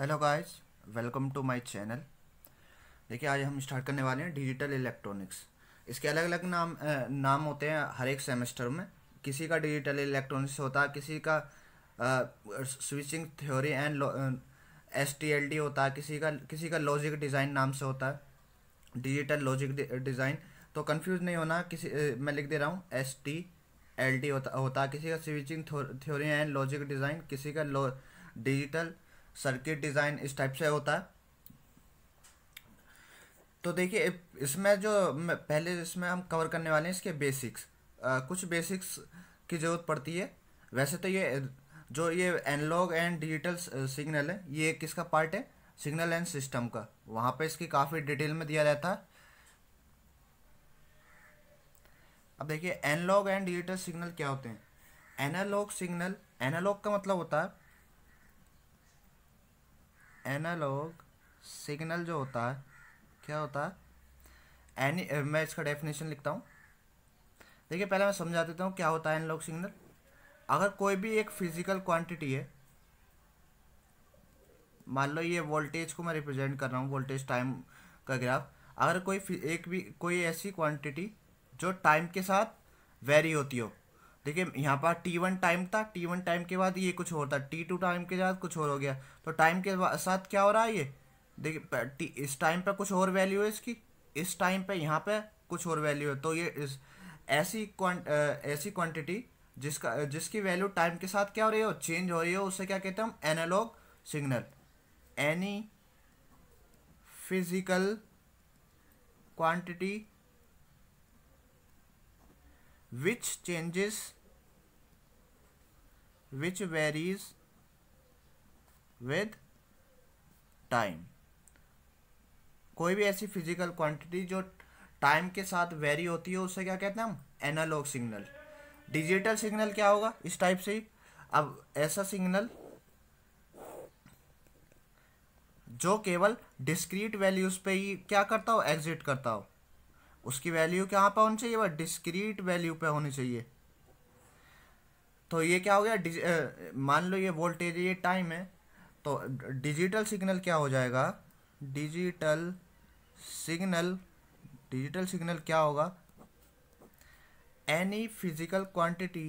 hello guys welcome to my channel देखिए आज हम स्टार्ट करने वाले हैं डिजिटल इलेक्ट्रॉनिक्स इसके अलग अलग नाम नाम होते हैं हर एक सेमेस्टर में किसी का डिजिटल इलेक्ट्रॉनिक्स होता है किसी का switching theory and S T L D होता है किसी का किसी का लॉजिक डिज़ाइन नाम से होता है डिजिटल लॉजिक डिज़ाइन तो कन्फ्यूज़ नहीं होना किसी मैं लिख दे रहा हूँ एस टी एल डी होता होता है किसी का switching theory and logic design किसी का डिजिटल सर्किट डिज़ाइन इस टाइप से होता है तो देखिए इसमें जो पहले इसमें हम कवर करने वाले हैं इसके बेसिक्स आ, कुछ बेसिक्स की ज़रूरत पड़ती है वैसे तो ये जो ये एनालॉग एंड डिजिटल सिग्नल है ये किसका पार्ट है सिग्नल एंड सिस्टम का वहाँ पे इसकी काफ़ी डिटेल में दिया जाता है अब देखिए एनालॉग एंड डिजिटल सिग्नल क्या होते हैं एनालॉग सिग्नल एनालॉग का मतलब होता है एनालॉग सिग्नल जो होता है क्या होता है एनी मैं इसका डेफिनेशन लिखता हूँ देखिए पहले मैं समझा देता हूँ क्या होता है एनालॉग सिग्नल अगर कोई भी एक फिजिकल क्वांटिटी है मान लो ये वोल्टेज को मैं रिप्रेजेंट कर रहा हूँ वोल्टेज टाइम का ग्राफ अगर कोई एक भी कोई ऐसी क्वांटिटी जो टाइम के साथ वेरी होती हो देखिए यहाँ पर टी वन टाइम था टी वन टाइम के बाद ये कुछ और था टी टू टाइम के साथ कुछ और हो गया तो टाइम के साथ क्या हो रहा है ये देखिए इस टाइम पर कुछ और वैल्यू है इसकी इस टाइम पर यहाँ पर कुछ और वैल्यू है तो ये इस ऐसी ऐसी क्वान्टिटी जिसका जिसकी वैल्यू टाइम के साथ क्या हो रही हो चेंज हो रही हो उससे क्या कहते हैं हम analog signal any physical quantity which changes which varies with time कोई भी ऐसी फिजिकल क्वांटिटी जो टाइम के साथ वेरी होती है उसे क्या कहते हैं हम एनालॉग सिग्नल डिजिटल सिग्नल क्या होगा इस टाइप से ही अब ऐसा सिग्नल जो केवल डिस्क्रीट वैल्यूज़ पे ही क्या करता हो एग्जिट करता हो उसकी वैल्यू कहाँ पर होनी चाहिए वह डिस्क्रीट वैल्यू पर होनी चाहिए तो ये क्या हो गया मान लो ये वोल्टेज ये टाइम है तो डिजिटल सिग्नल क्या हो जाएगा डिजिटल सिग्नल डिजिटल सिग्नल क्या होगा any physical quantity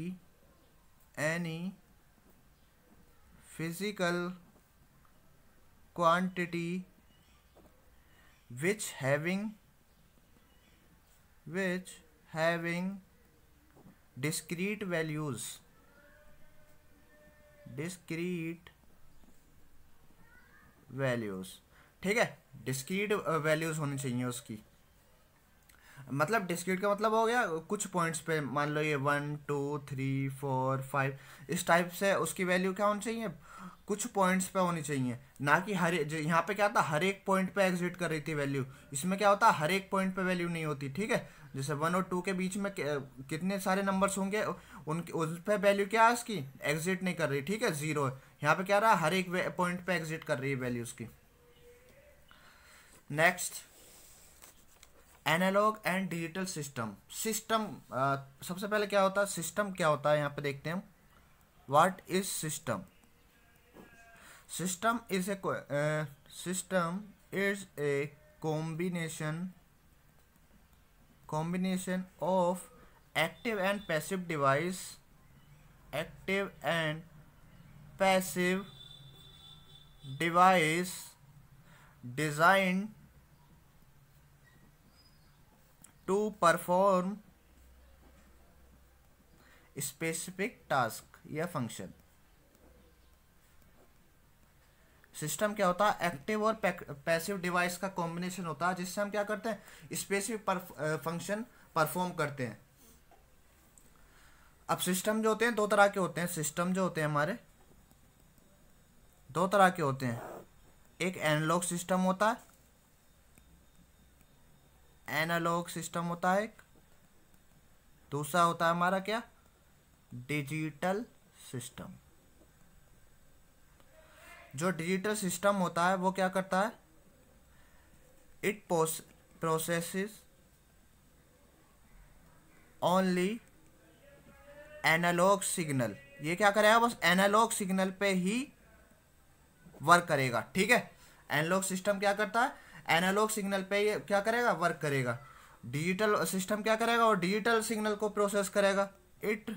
any physical quantity which having which having discrete values discrete values ठीक है डिस्क्रीट वैल्यूज होनी चाहिए उसकी मतलब डिस्क्रीट का मतलब हो गया कुछ पॉइंट्स पे मान लो ये one two three four five इस टाइप से उसकी वैल्यू क्या होनी चाहिए कुछ पॉइंट्स पे होनी चाहिए ना कि हर यहाँ पे क्या था हर एक पॉइंट पे एग्जिट कर रही थी वैल्यू इसमें क्या होता हर एक पॉइंट पे वैल्यू नहीं होती ठीक है जैसे वन और टू के बीच में कितने सारे नंबर्स होंगे उन उस पर वैल्यू क्या है इसकी एग्जिट नहीं कर रही ठीक है जीरो यहाँ पे क्या रहा हर एक पॉइंट पे एग्जिट कर रही है वैल्यू उसकी next analog and digital system system सबसे पहले क्या होता है सिस्टम क्या होता है यहाँ पे देखते हैं हम what is system system is a system is a combination combination of active and passive device active and passive device designed to perform specific task या फंक्शन सिस्टम क्या होता है एक्टिव और पैसिव डिवाइस का कॉम्बिनेशन होता है जिससे हम क्या करते हैं स्पेसिफिक फंक्शन परफॉर्म करते हैं अब सिस्टम जो होते हैं दो तरह के होते हैं सिस्टम जो होते हैं हमारे दो तरह के होते हैं एक एनालॉग सिस्टम होता है एनालॉग सिस्टम होता है एक दूसरा होता है हमारा क्या डिजिटल सिस्टम जो डिजिटल सिस्टम होता है वो क्या करता है it process only analog signal ये क्या करेगा बस एनालॉग सिग्नल पे ही वर्क करेगा ठीक है एनालॉग सिस्टम क्या करता है एनालॉग सिग्नल पे ये क्या करेगा वर्क करेगा डिजिटल सिस्टम क्या करेगा और डिजिटल सिग्नल को प्रोसेस करेगा it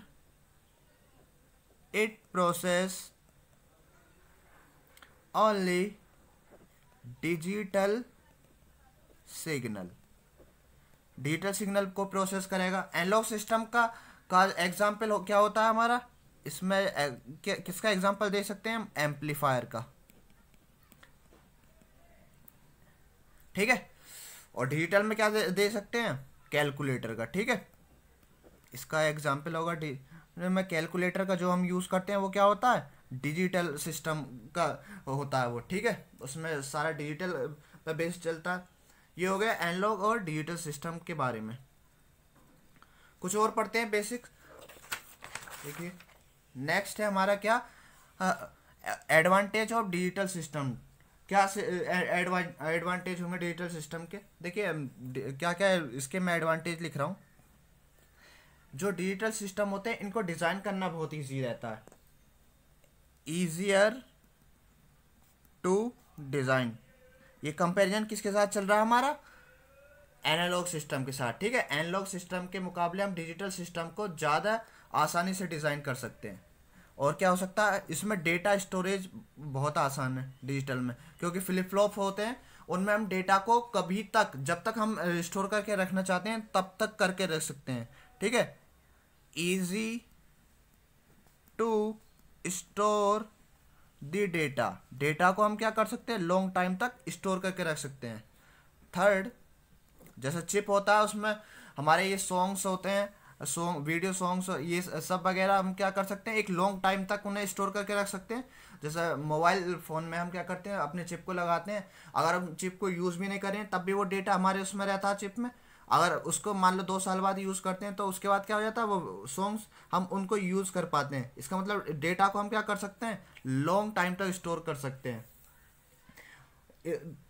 it process only digital signal digital signal को प्रोसेस करेगा एनालॉग सिस्टम का का एग्जाम्पल हो, क्या होता है हमारा इसमें किसका एग्जाम्पल दे सकते हैं हम एम्पलीफायर का ठीक है और डिजिटल में क्या दे, सकते हैं कैलकुलेटर का ठीक है इसका एग्जाम्पल होगा डी कैलकुलेटर का जो हम यूज़ करते हैं वो क्या होता है डिजिटल सिस्टम का होता है वो ठीक है उसमें सारा डिजिटल पर बेस चलता है ये हो गया एनालॉग और डिजिटल सिस्टम के बारे में कुछ और पढ़ते हैं बेसिक देखिए नेक्स्ट है हमारा क्या एडवांटेज ऑफ डिजिटल सिस्टम क्या एडवांटेज होंगे डिजिटल सिस्टम के देखिए क्या क्या इसके मैं एडवांटेज लिख रहा हूँ जो डिजिटल सिस्टम होते हैं इनको डिज़ाइन करना बहुत ईजी रहता है ईजियर टू डिज़ाइन ये कंपैरिजन किसके साथ चल रहा है हमारा एनालॉग सिस्टम के साथ ठीक है एनालॉग सिस्टम के मुकाबले हम डिजिटल सिस्टम को ज़्यादा आसानी से डिज़ाइन कर सकते हैं और क्या हो सकता है इसमें डेटा स्टोरेज बहुत आसान है डिजिटल में क्योंकि फ्लिप फ्लॉप होते हैं उनमें हम डेटा को कभी तक जब तक हम स्टोर करके रखना चाहते हैं तब तक करके रख सकते हैं ठीक है easy to store the data data को हम क्या कर सकते हैं लॉन्ग टाइम तक स्टोर करके रख सकते हैं थर्ड जैसा चिप होता है उसमें हमारे ये सॉन्ग्स होते हैं सॉन्ग वीडियो सॉन्ग्स ये सब वगैरह हम क्या कर सकते हैं एक लॉन्ग टाइम तक उन्हें स्टोर करके रख सकते हैं जैसे मोबाइल फ़ोन में हम क्या करते हैं अपने चिप को लगाते हैं अगर हम चिप को यूज़ भी नहीं करें तब भी वो डेटा हमारे उसमें रहता है चिप में अगर उसको मान लो दो साल बाद यूज़ करते हैं तो उसके बाद क्या हो जाता है वो सॉन्ग्स हम उनको यूज़ कर पाते हैं इसका मतलब डेटा को हम क्या कर सकते हैं लॉन्ग टाइम तक स्टोर कर सकते हैं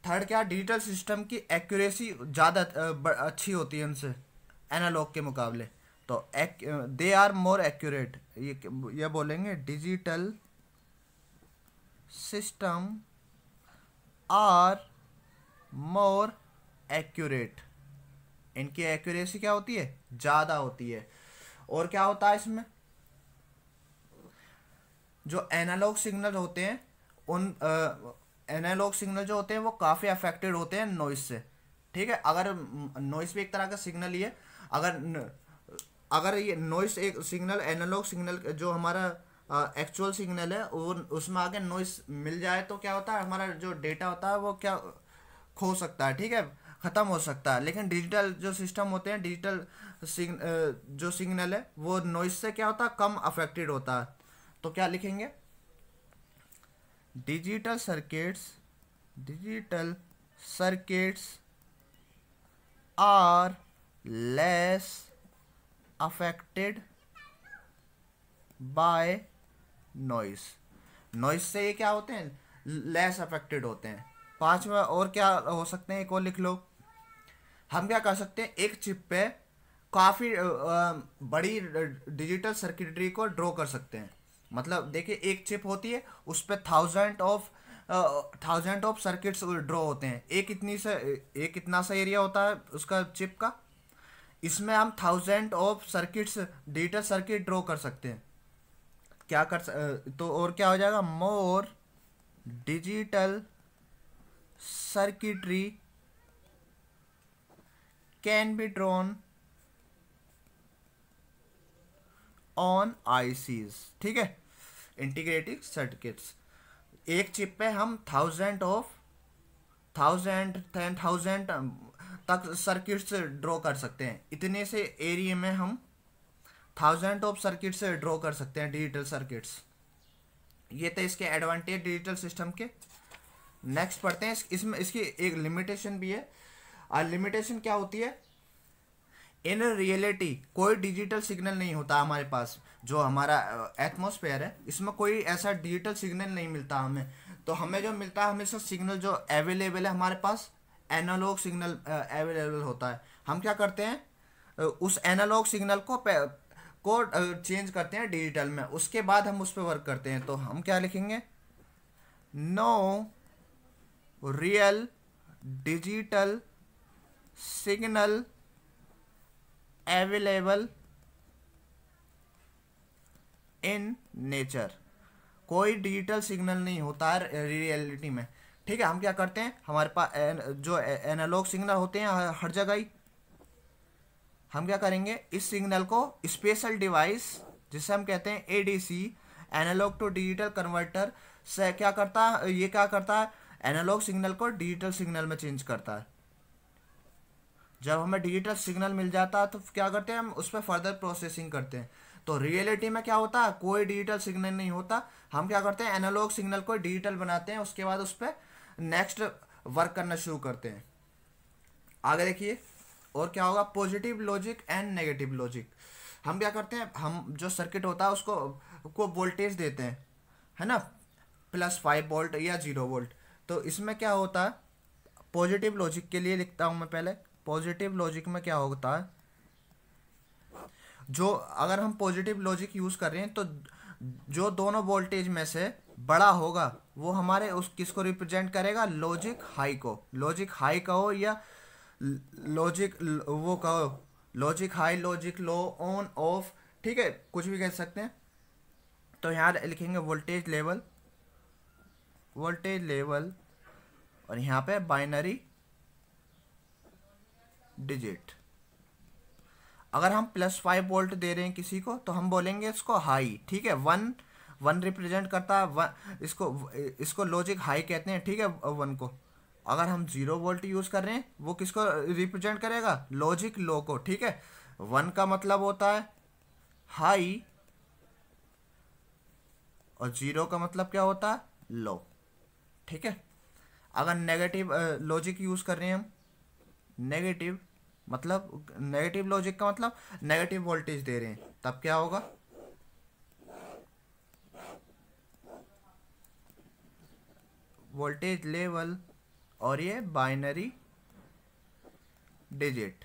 थर्ड क्या डिजिटल सिस्टम की एक्यूरेसी ज़्यादा अच्छी होती है उनसे एनालॉग के मुकाबले तो दे आर मोर एक्यूरेट ये बोलेंगे digital system are more accurate इनकी एक्यूरेसी क्या होती है ज़्यादा होती है और क्या होता है इसमें जो एनालॉग सिग्नल होते हैं उन एनालॉग सिग्नल जो होते हैं वो काफ़ी अफेक्टेड होते हैं नॉइस से ठीक है अगर नॉइस भी एक तरह का सिग्नल ही है अगर न, अगर ये नॉइस एक सिग्नल एनालॉग सिग्नल जो हमारा एक्चुअल सिग्नल है वो उसमें आगे नॉइस मिल जाए तो क्या होता है हमारा जो डेटा होता है वो क्या खो सकता है ठीक है ख़त्म हो सकता है लेकिन डिजिटल जो सिस्टम होते हैं डिजिटल सिग्न जो सिग्नल है वो नॉइस से क्या होता है कम अफेक्टेड होता है तो क्या लिखेंगे digital circuits digital circuits are less affected by noise noise से ये क्या होते हैं लेस अफेक्टेड होते हैं पांचवा और क्या हो सकते हैं एक और लिख लो हम क्या कर सकते हैं एक चिप पे काफ़ी बड़ी डिजिटल सर्किटरी को ड्रॉ कर सकते हैं मतलब देखिए एक चिप होती है उस पर thousand of thousand of circuits draw होते हैं एक इतनी से एक इतना सा एरिया होता है उसका चिप का इसमें हम thousand of circuits digital circuit draw कर सकते हैं क्या कर तो और क्या हो जाएगा more digital circuitry can be drawn on ICs ठीक है इंटीग्रेटिव सर्किट्स एक चिप पे हम thousand of thousand ten thousand तक सर्किट्स ड्रॉ कर सकते हैं इतने से एरिए में हम थाउजेंड ऑफ सर्किट्स ड्रॉ कर सकते हैं डिजिटल सर्किट्स ये तो इसके एडवांटेज डिजिटल सिस्टम के नेक्स्ट पढ़ते हैं इसमें इसकी एक लिमिटेशन भी है और लिमिटेशन क्या होती है इन रियलिटी कोई डिजिटल सिग्नल नहीं होता हमारे पास जो हमारा एटमोसफेयर है इसमें कोई ऐसा डिजिटल सिग्नल नहीं मिलता हमें तो हमें जो मिलता है हमेशा सिग्नल जो अवेलेबल है हमारे पास एनालॉग सिग्नल अवेलेबल होता है हम क्या करते हैं उस एनालॉग सिग्नल को को चेंज करते हैं डिजिटल में उसके बाद हम उस पर वर्क करते हैं तो हम क्या लिखेंगे no real digital signal available in nature कोई डिजिटल सिग्नल नहीं होता है रियलिटी में ठीक है हम क्या करते हैं हमारे पास जो एनालॉग सिग्नल होते हैं हर, हर जगह ही हम क्या करेंगे इस सिग्नल को स्पेशल डिवाइस जिसे हम कहते हैं ADC analog to digital converter से क्या करता है ये क्या करता है एनालॉग सिग्नल को डिजिटल सिग्नल में चेंज करता है जब हमें डिजिटल सिग्नल मिल जाता है तो क्या करते हैं हम उस पर फर्दर प्रोसेसिंग करते हैं तो रियलिटी में क्या होता है कोई डिजिटल सिग्नल नहीं होता हम क्या करते हैं एनालॉग सिग्नल को डिजिटल बनाते हैं उसके बाद उस पर नेक्स्ट वर्क करना शुरू करते हैं आगे देखिए और क्या होगा positive logic and negative logic हम क्या करते हैं हम जो सर्किट होता है उसको को वोल्टेज देते हैं है ना प्लस फाइव वोल्ट या जीरो वोल्ट तो इसमें क्या होता है पॉजिटिव लॉजिक के लिए लिखता हूँ मैं पहले पॉजिटिव लॉजिक में क्या होता है जो अगर हम पॉजिटिव लॉजिक यूज़ कर रहे हैं तो जो दोनों वोल्टेज में से बड़ा होगा वो हमारे उस किसको रिप्रेजेंट करेगा लॉजिक हाई को लॉजिक हाई कहो या लॉजिक वो कहो logic high logic low on off ठीक है कुछ भी कह सकते हैं तो यहाँ लिखेंगे वोल्टेज लेवल वोल्टेज लेवल और यहाँ पे बाइनरी डिजिट अगर हम प्लस फाइव वोल्ट दे रहे हैं किसी को तो हम बोलेंगे इसको हाई ठीक है वन वन रिप्रेजेंट करता है वन इसको इसको लॉजिक हाई कहते हैं ठीक है वन को अगर हम जीरो वोल्ट यूज़ कर रहे हैं वो किसको रिप्रेजेंट करेगा लॉजिक लो को ठीक है वन का मतलब होता है हाई और जीरो का मतलब क्या होता है लो ठीक है अगर नेगेटिव लॉजिक यूज़ कर रहे हैं हम नेगेटिव मतलब नेगेटिव लॉजिक का मतलब नेगेटिव वोल्टेज दे रहे हैं तब क्या होगा वोल्टेज लेवल और ये बाइनरी डिजिट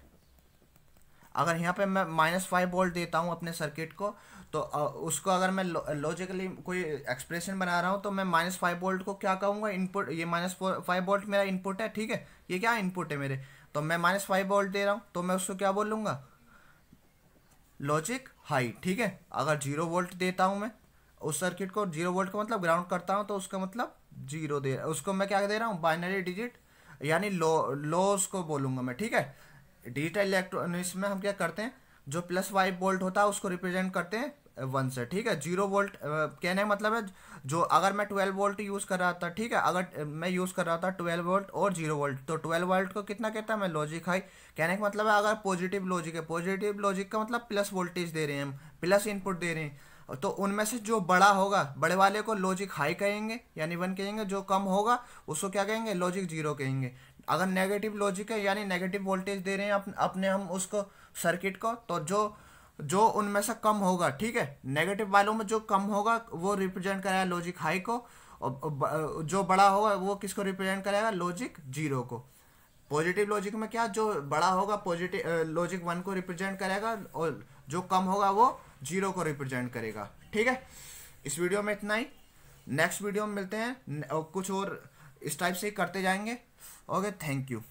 अगर यहाँ पे मैं माइनस फाइव वोल्ट देता हूँ अपने सर्किट को तो उसको अगर मैं लॉजिकली कोई एक्सप्रेशन बना रहा हूँ तो मैं माइनस फाइव वोल्ट को क्या कहूँगा इनपुट ये माइनस फाइव वोल्ट मेरा इनपुट है ठीक है ये क्या इनपुट है मेरे तो मैं माइनस फाइव वोल्ट दे रहा हूँ तो मैं उसको क्या बोलूँगा लॉजिक हाई ठीक है अगर जीरो वोल्ट देता हूँ मैं उस सर्किट को जीरो वोल्ट का मतलब ग्राउंड करता हूँ तो उसका मतलब जीरो दे उसको मैं क्या दे रहा हूँ बाइनरी डिजिट यानी लो लॉस को बोलूंगा मैं ठीक है डिजिटल इलेक्ट्रॉनिक्स में हम क्या करते हैं जो प्लस वाइव वोल्ट होता है उसको रिप्रेजेंट करते हैं वन से ठीक है जीरो वोल्ट कहने का मतलब है जो अगर मैं ट्वेल्व वोल्ट यूज़ कर रहा था ठीक है अगर मैं यूज़ कर रहा था ट्वेल्व वोल्ट और जीरो वोल्ट तो ट्वेल्व वोल्ट को कितना कहता है मैं लॉजिक हाई कहने का मतलब है अगर पॉजिटिव लॉजिक है पॉजिटिव लॉजिक का मतलब प्लस वोल्टेज दे रहे हैं हम प्लस इनपुट दे रहे हैं तो उनमें से जो बड़ा होगा बड़े वाले को लॉजिक हाई कहेंगे यानी वन कहेंगे जो कम होगा उसको क्या कहेंगे लॉजिक जीरो कहेंगे अगर नेगेटिव लॉजिक है यानी नेगेटिव वोल्टेज दे रहे हैं अपने अपने हम उसको सर्किट को तो जो जो उनमें से कम होगा ठीक है नेगेटिव वालों में जो कम होगा वो रिप्रेजेंट कराया लॉजिक हाई को और जो बड़ा होगा वो किसको रिप्रेजेंट करेगा लॉजिक जीरो को पॉजिटिव लॉजिक में क्या जो बड़ा होगा पॉजिटिव लॉजिक वन को रिप्रेजेंट करेगा और जो कम होगा वो जीरो को रिप्रेजेंट करेगा ठीक है इस वीडियो में इतना ही नेक्स्ट वीडियो में मिलते हैं और कुछ और इस टाइप से करते जाएंगे ओके थैंक यू